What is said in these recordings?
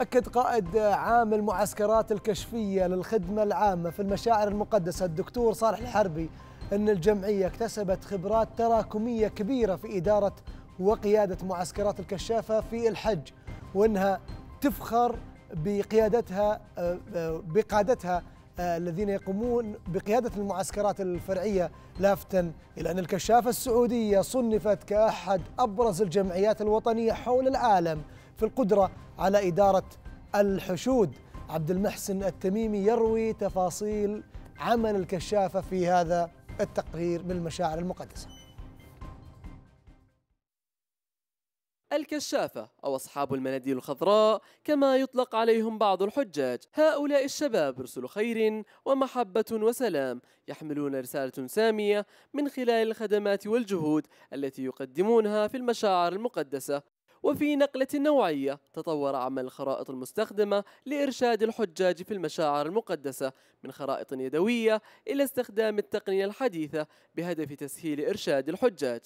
أكد قائد عام المعسكرات الكشفية للخدمة العامة في المشاعر المقدسة الدكتور صالح الحربي أن الجمعية اكتسبت خبرات تراكمية كبيرة في إدارة وقيادة معسكرات الكشافة في الحج وأنها تفخر بقيادتها آه، آه، بقادتها آه، الذين يقومون بقيادة المعسكرات الفرعية لافتا إلى أن الكشافة السعودية صنفت كأحد أبرز الجمعيات الوطنية حول العالم في القدرة على إدارة الحشود عبد المحسن التميمي يروي تفاصيل عمل الكشافة في هذا التقرير بالمشاعر المقدسة الكشافة أو أصحاب المناديل الخضراء كما يطلق عليهم بعض الحجاج هؤلاء الشباب رسل خير ومحبة وسلام يحملون رسالة سامية من خلال الخدمات والجهود التي يقدمونها في المشاعر المقدسة وفي نقلة نوعية تطور عمل الخرائط المستخدمة لإرشاد الحجاج في المشاعر المقدسة من خرائط يدوية إلى استخدام التقنية الحديثة بهدف تسهيل إرشاد الحجاج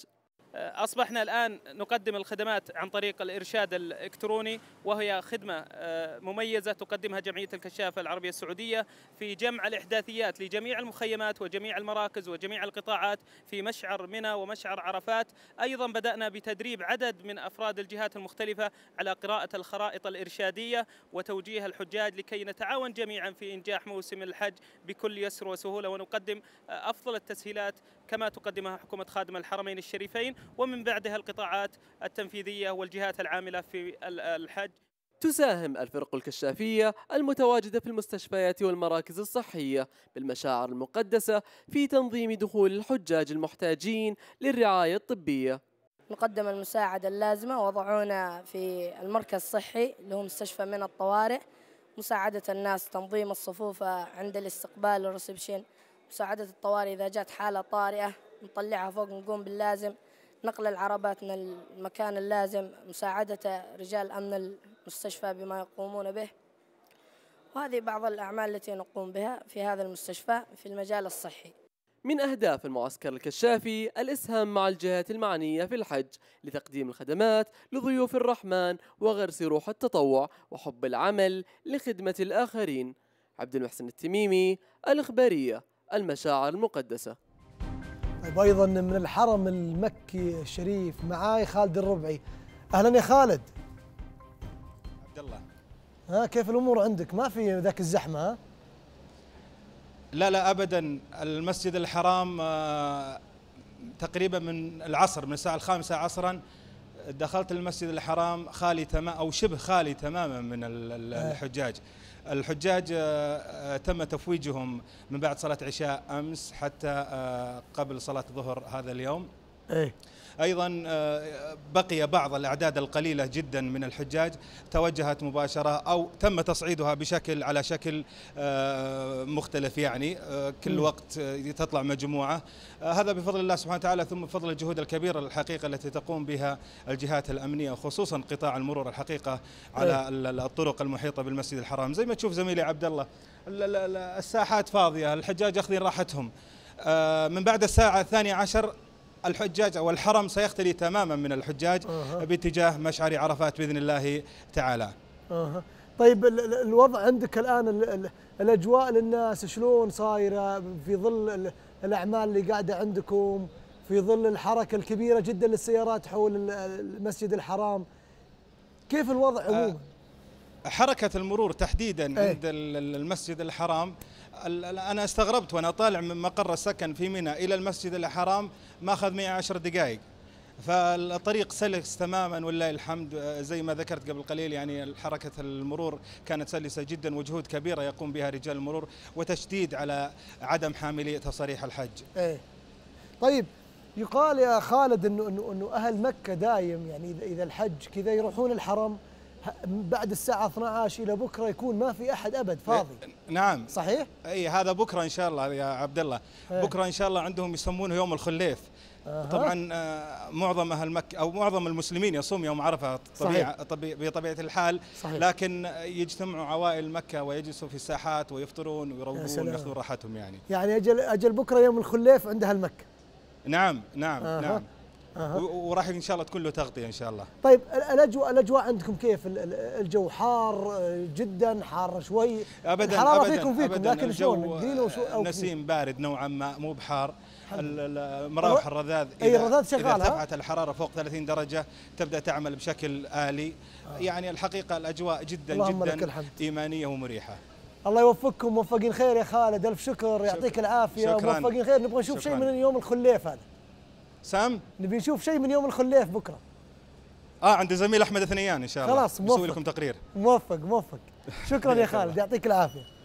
آه، أصبحنا الآن نقدم الخدمات عن طريق الإرشاد الإلكتروني وهي خدمة آه، مميزة تقدمها جمعية الكشافة العربية السعودية في جمع الإحداثيات لجميع المخيمات وجميع المراكز وجميع القطاعات في مشعر منى ومشعر عرفات أيضا بدأنا بتدريب عدد من أفراد الجهات المختلفة على قراءة الخرائط الإرشادية وتوجيه الحجاج لكي نتعاون جميعا في إنجاح موسم الحج بكل يسر وسهولة ونقدم آه، أفضل التسهيلات كما تقدمها حكومة خادم الحرمين الشريفين ومن بعدها القطاعات التنفيذية والجهات العاملة في الحج تساهم الفرق الكشافية المتواجدة في المستشفيات والمراكز الصحية بالمشاعر المقدسة في تنظيم دخول الحجاج المحتاجين للرعاية الطبية نقدم المساعدة اللازمة وضعونا في المركز الصحي اللي هو مستشفى من الطوارئ مساعدة الناس تنظيم الصفوف عند الاستقبال والريسبشن مساعدة الطوارئ إذا جات حالة طارئة نطلعها فوق نقوم باللازم نقل العربات من المكان اللازم مساعدة رجال أمن المستشفى بما يقومون به وهذه بعض الأعمال التي نقوم بها في هذا المستشفى في المجال الصحي من أهداف المعسكر الكشافي الإسهام مع الجهات المعنية في الحج لتقديم الخدمات لضيوف الرحمن وغرس روح التطوع وحب العمل لخدمة الآخرين عبد المحسن التميمي الإخبارية المشاعر المقدسة طيب ايضا من الحرم المكي الشريف معاي خالد الربعي اهلا يا خالد عبد الله ها كيف الامور عندك ما في ذاك الزحمه ها لا لا ابدا المسجد الحرام آه، تقريبا من العصر من الساعه الخامسه عصرا دخلت المسجد الحرام خالي تمام او شبه خالي تماما من آه. الحجاج الحجاج آه، آه، تم تفويجهم من بعد صلاه عشاء امس حتى قبل صلاه ظهر هذا اليوم ايه ايضا آه، بقي بعض الاعداد القليله جدا من الحجاج توجهت مباشره او تم تصعيدها بشكل على شكل آه، مختلف يعني آه، كل وقت تطلع مجموعه هذا بفضل الله سبحانه وتعالى ثم بفضل الجهود الكبيره الحقيقه التي تقوم بها الجهات الامنيه وخصوصا قطاع المرور الحقيقه على إيه. الطرق المحيطه بالمسجد الحرام زي ما تشوف زميلي عبد الله الساحات فاضيه الحجاج اخذين راحتهم من بعد الساعة الثانية عشر الحجاج أو الحرم سيختلي تماما من الحجاج أه. باتجاه مشعر عرفات بإذن الله تعالى أه. طيب الوضع عندك الآن الأجواء للناس شلون صايرة في ظل الأعمال اللي قاعدة عندكم في ظل الحركة الكبيرة جدا للسيارات حول المسجد الحرام كيف الوضع آه، عموما؟ أه حركة المرور تحديدا إيه. عند المسجد الحرام أنا استغربت وأنا طالع من مقر السكن في منى إلى المسجد الحرام ماخذ 110 دقائق فالطريق سلس تماما ولله الحمد آه، زي ما ذكرت قبل قليل يعني حركة المرور كانت سلسة جدا وجهود كبيرة يقوم بها رجال المرور وتشديد على عدم حاملية تصاريح الحج ايه طيب يقال يا خالد انه انه انه اهل مكه دايم يعني اذا الحج كذا يروحون الحرم بعد الساعة 12 إلى بكرة يكون ما في أحد أبد إيه، فاضي نعم صحيح؟ أي هذا بكرة إن شاء الله يا عبد الله إيه. بكرة إن شاء الله عندهم يسمونه يوم الخليف أه. طبعا معظم اهل مكه او معظم المسلمين يصوم يوم عرفه طبيعه طبيع بطبيعه الحال صحيح. لكن يجتمعوا عوائل مكه ويجلسوا في الساحات ويفطرون ويروقون وياخذون راحتهم يعني يعني اجل اجل بكره يوم الخليف عند اهل مكه نعم نعم أه. نعم أه. وراح ان شاء الله تكون له تغطيه ان شاء الله. طيب الاجواء الاجواء عندكم كيف؟ الجو حار آه، جدا حار شوي ابدا الحراره أبداً فيكم فيكم أبداً لكن الجو شلون؟ نسيم بارد نوعا ما مو بحار مراوح الرذاذ اي الرذاذ شغاله اذا ارتفعت الحراره فوق 30 درجه تبدا تعمل بشكل الي آه. يعني الحقيقه الاجواء جدا جدا ايمانيه ومريحه. الله يوفقكم موفقين خير يا خالد الف شكر يعطيك العافيه موفقين خير نبغى نشوف شيء من يوم الخليف هذا. سام نبي نشوف شيء من يوم الخليف بكره اه عند زميل احمد ثنيان ان شاء الله خلاص موفق لكم تقرير موفق موفق شكرا يا خالد يعطيك العافيه